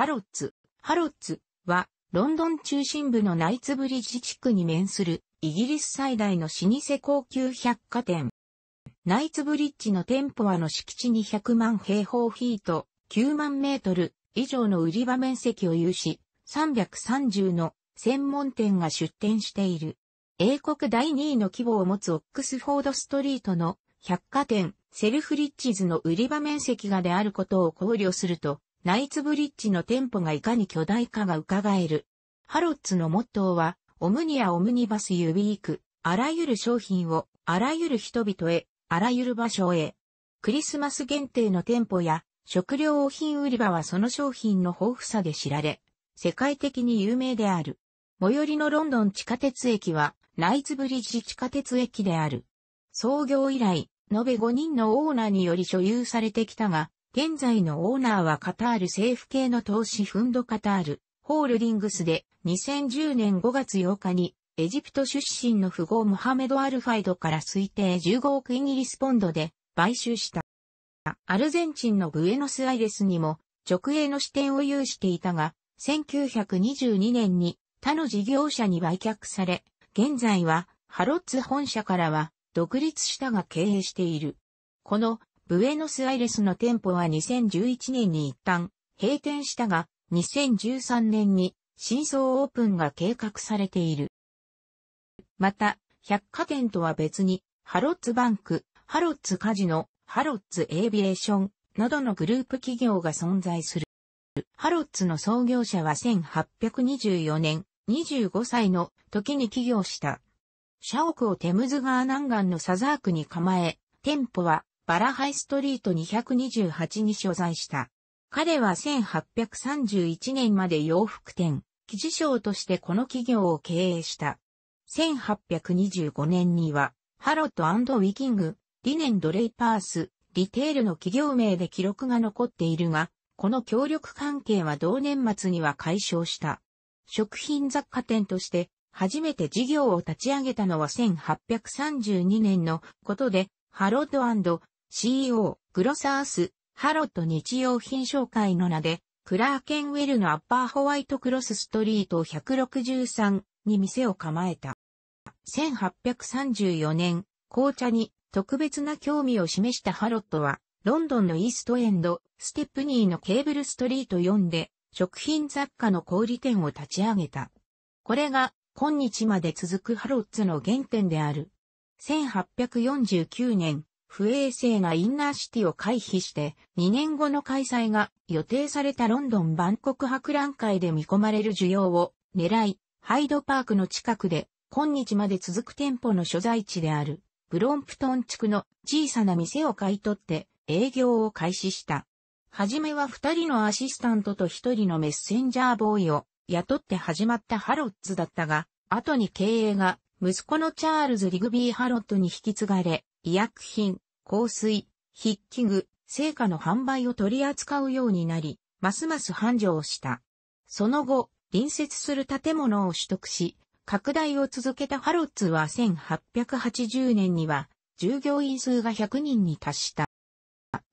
ハロッツ。ハロッツは、ロンドン中心部のナイツブリッジ地区に面する、イギリス最大の老舗高級百貨店。ナイツブリッジの店舗はの敷地に100万平方フィート、9万メートル以上の売り場面積を有し、330の専門店が出店している。英国第2位の規模を持つオックスフォードストリートの百貨店、セルフリッチズの売り場面積がであることを考慮すると、ナイツブリッジの店舗がいかに巨大かが伺える。ハロッツのモットーは、オムニア・オムニバス・ユビーク、あらゆる商品を、あらゆる人々へ、あらゆる場所へ。クリスマス限定の店舗や、食料品売り場はその商品の豊富さで知られ、世界的に有名である。最寄りのロンドン地下鉄駅は、ナイツブリッジ地下鉄駅である。創業以来、延べ5人のオーナーにより所有されてきたが、現在のオーナーはカタール政府系の投資フンドカタールホールディングスで2010年5月8日にエジプト出身の富豪モハメド・アルファイドから推定15億イギリスポンドで買収した。アルゼンチンのブエノスアイレスにも直営の支店を有していたが、1922年に他の事業者に売却され、現在はハロッツ本社からは独立したが経営している。このブエノスアイレスの店舗は2011年に一旦閉店したが、2013年に新装オープンが計画されている。また、百貨店とは別に、ハロッツバンク、ハロッツカジノ、ハロッツエービエーションなどのグループ企業が存在する。ハロッツの創業者は1824年、25歳の時に起業した。社屋をテムズ川南岸のサザークに構え、店舗はバラハイストリート228に所在した。彼は1831年まで洋服店、記事賞としてこの企業を経営した。1825年には、ハロットウィキング、リネン・ドレイパース、リテールの企業名で記録が残っているが、この協力関係は同年末には解消した。食品雑貨店として、初めて事業を立ち上げたのは1832年のことで、ハロッド CEO、グロサース、ハロット日用品紹介の名で、クラーケンウェルのアッパーホワイトクロスストリート163に店を構えた。1834年、紅茶に特別な興味を示したハロットは、ロンドンのイーストエンド、ステップニーのケーブルストリート4で、食品雑貨の小売店を立ち上げた。これが、今日まで続くハロッツの原点である。1849年、不衛生なインナーシティを回避して2年後の開催が予定されたロンドン万国博覧会で見込まれる需要を狙い、ハイドパークの近くで今日まで続く店舗の所在地であるブロンプトン地区の小さな店を買い取って営業を開始した。はじめは2人のアシスタントと1人のメッセンジャーボーイを雇って始まったハロッツだったが、後に経営が息子のチャールズ・リグビー・ハロットに引き継がれ、医薬品、香水、筆記具、成果の販売を取り扱うようになり、ますます繁盛した。その後、隣接する建物を取得し、拡大を続けたハロッツは1880年には、従業員数が100人に達した。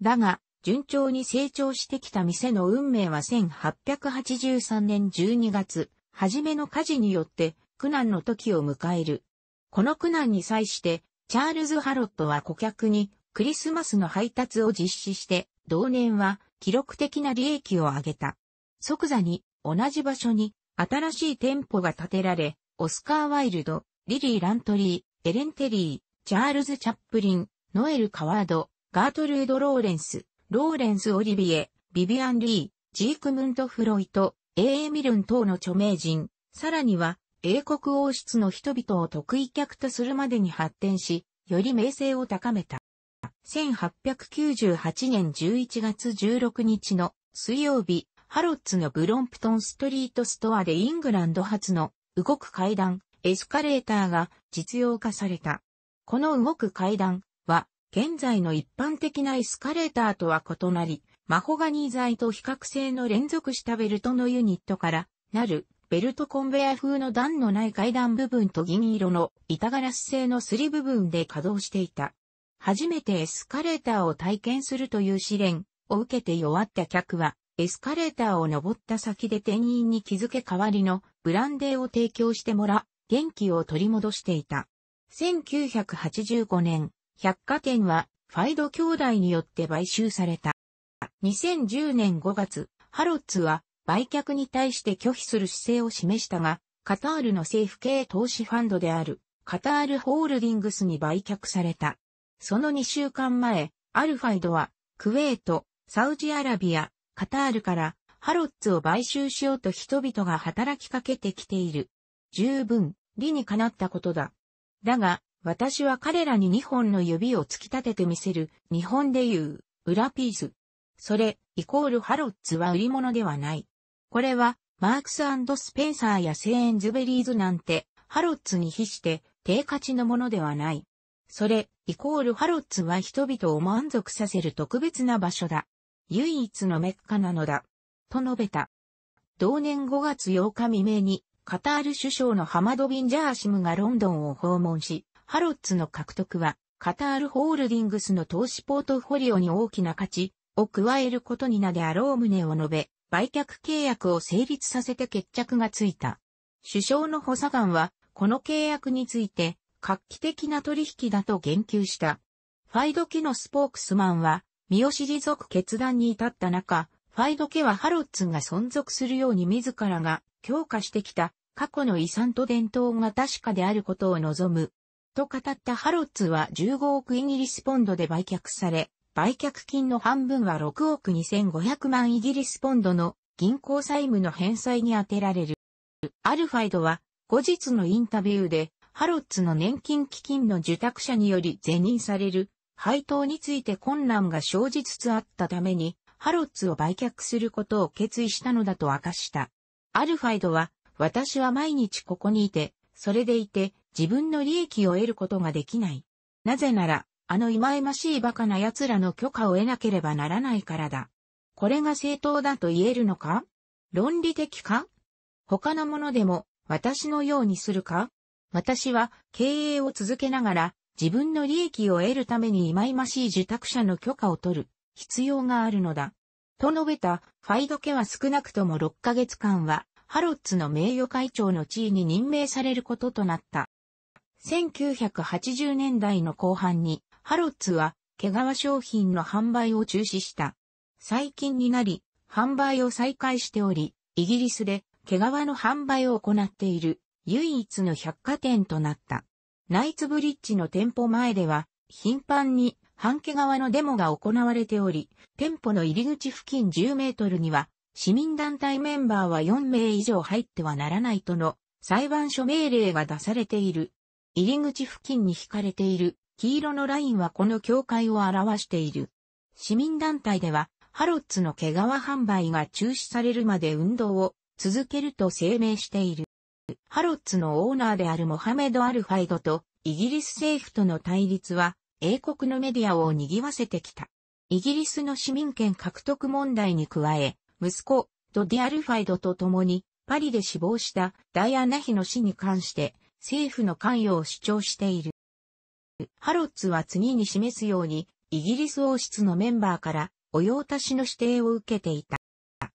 だが、順調に成長してきた店の運命は1883年12月、初めの火事によって苦難の時を迎える。この苦難に際して、チャールズ・ハロットは顧客にクリスマスの配達を実施して、同年は記録的な利益を上げた。即座に同じ場所に新しい店舗が建てられ、オスカー・ワイルド、リリー・ラントリー、エレン・テリー、チャールズ・チャップリン、ノエル・カワード、ガートルード・ローレンス、ローレンス・オリビエ、ビビアン・リー、ジークムント・フロイト、エーミルン等の著名人、さらには英国王室の人々を得意客とするまでに発展し、より名声を高めた。1898年11月16日の水曜日、ハロッツのブロンプトンストリートストアでイングランド発の動く階段、エスカレーターが実用化された。この動く階段は現在の一般的なエスカレーターとは異なり、マホガニー材と比較性の連続したベルトのユニットからなるベルトコンベヤ風の段のない階段部分と銀色の板ガラス製のすり部分で稼働していた。初めてエスカレーターを体験するという試練を受けて弱った客は、エスカレーターを登った先で店員に気づけ代わりのブランデーを提供してもら、元気を取り戻していた。1985年、百貨店はファイド兄弟によって買収された。2010年5月、ハロッツは売却に対して拒否する姿勢を示したが、カタールの政府系投資ファンドである、カタールホールディングスに売却された。その2週間前、アルファイドは、クウェート、サウジアラビア、カタールから、ハロッツを買収しようと人々が働きかけてきている。十分、理にかなったことだ。だが、私は彼らに2本の指を突き立ててみせる、日本で言う、裏ピース。それ、イコールハロッツは売り物ではない。これは、マークススペンサーやセーンズベリーズなんて、ハロッツに比して、低価値のものではない。それ、イコールハロッツは人々を満足させる特別な場所だ。唯一のメッカなのだ。と述べた。同年5月8日未明に、カタール首相のハマド・ビン・ジャーシムがロンドンを訪問し、ハロッツの獲得は、カタールホールディングスの投資ポートフォリオに大きな価値を加えることになであろう旨を述べ、売却契約を成立させて決着がついた。首相の補佐官は、この契約について、画期的な取引だと言及した。ファイド家のスポークスマンは、身を持く決断に至った中、ファイド家はハロッツが存続するように自らが強化してきた過去の遺産と伝統が確かであることを望む。と語ったハロッツは15億イギリスポンドで売却され、売却金の半分は6億2500万イギリスポンドの銀行債務の返済に充てられる。アルファイドは後日のインタビューでハロッツの年金基金の受託者により是認される配当について困難が生じつつあったためにハロッツを売却することを決意したのだと明かした。アルファイドは私は毎日ここにいて、それでいて自分の利益を得ることができない。なぜなら、あの忌々しい馬鹿な奴らの許可を得なければならないからだ。これが正当だと言えるのか論理的か他のものでも私のようにするか私は経営を続けながら自分の利益を得るために忌々しい受託者の許可を取る必要があるのだ。と述べたファイド家は少なくとも6ヶ月間はハロッツの名誉会長の地位に任命されることとなった。1980年代の後半にハロッツは、毛皮商品の販売を中止した。最近になり、販売を再開しており、イギリスで毛皮の販売を行っている唯一の百貨店となった。ナイツブリッジの店舗前では、頻繁に半毛皮のデモが行われており、店舗の入り口付近10メートルには、市民団体メンバーは4名以上入ってはならないとの裁判所命令が出されている。入り口付近に引かれている黄色のラインはこの境界を表している。市民団体では、ハロッツの毛皮販売が中止されるまで運動を続けると声明している。ハロッツのオーナーであるモハメド・アルファイドとイギリス政府との対立は英国のメディアを賑わせてきた。イギリスの市民権獲得問題に加え、息子、ド・ディ・アルファイドと共にパリで死亡したダイアナ妃の死に関して政府の関与を主張している。ハロッツは次に示すように、イギリス王室のメンバーから、御用達の指定を受けていた。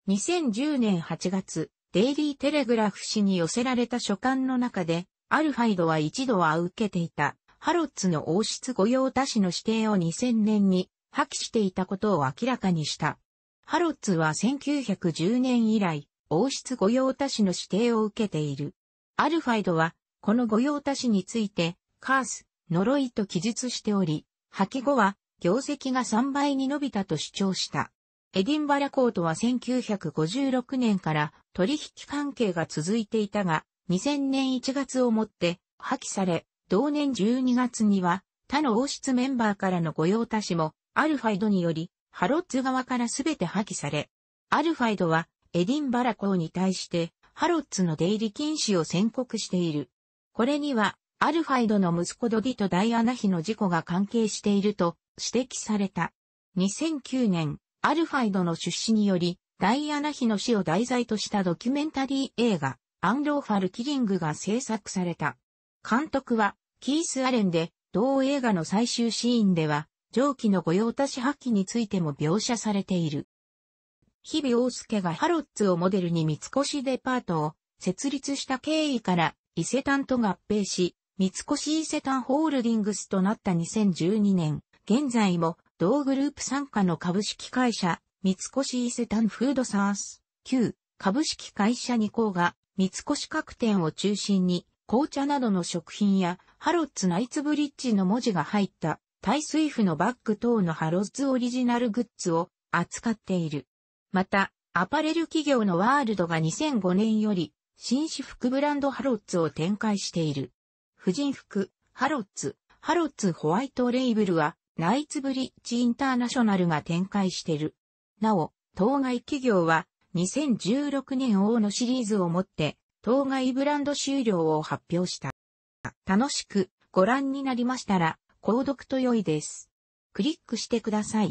2010年8月、デイリー・テレグラフ氏に寄せられた書簡の中で、アルファイドは一度は受けていた、ハロッツの王室御用達の指定を2000年に破棄していたことを明らかにした。ハロッツは1910年以来、王室御用達の指定を受けている。アルファイドは、この御用達について、カース、呪いと記述しており、破棄後は業績が3倍に伸びたと主張した。エディンバラコートは1956年から取引関係が続いていたが、2000年1月をもって破棄され、同年12月には他の王室メンバーからの御用達もアルファイドによりハロッツ側から全て破棄され、アルファイドはエディンバラ港に対してハロッツの出入り禁止を宣告している。これにはアルファイドの息子ドディとダイアナ妃の事故が関係していると指摘された。2009年、アルファイドの出資により、ダイアナ妃の死を題材としたドキュメンタリー映画、アンローファル・キリングが制作された。監督は、キース・アレンで、同映画の最終シーンでは、上記の御用達破棄についても描写されている。日々大介がハロッツをモデルに三越デパートを設立した経緯から伊勢丹と合併し、三越伊勢丹ホールディングスとなった2012年、現在も同グループ傘下の株式会社、三越伊勢丹フードサース、旧株式会社2項が三越各店を中心に紅茶などの食品やハロッツナイツブリッジの文字が入ったタイスイフのバッグ等のハロッツオリジナルグッズを扱っている。また、アパレル企業のワールドが2005年より紳士服ブランドハロッツを展開している。婦人服、ハロッツ、ハロッツホワイトレイブルは、ナイツブリッジインターナショナルが展開してる。なお、当該企業は、2016年王のシリーズをもって、当該ブランド終了を発表した。楽しくご覧になりましたら、購読と良いです。クリックしてください。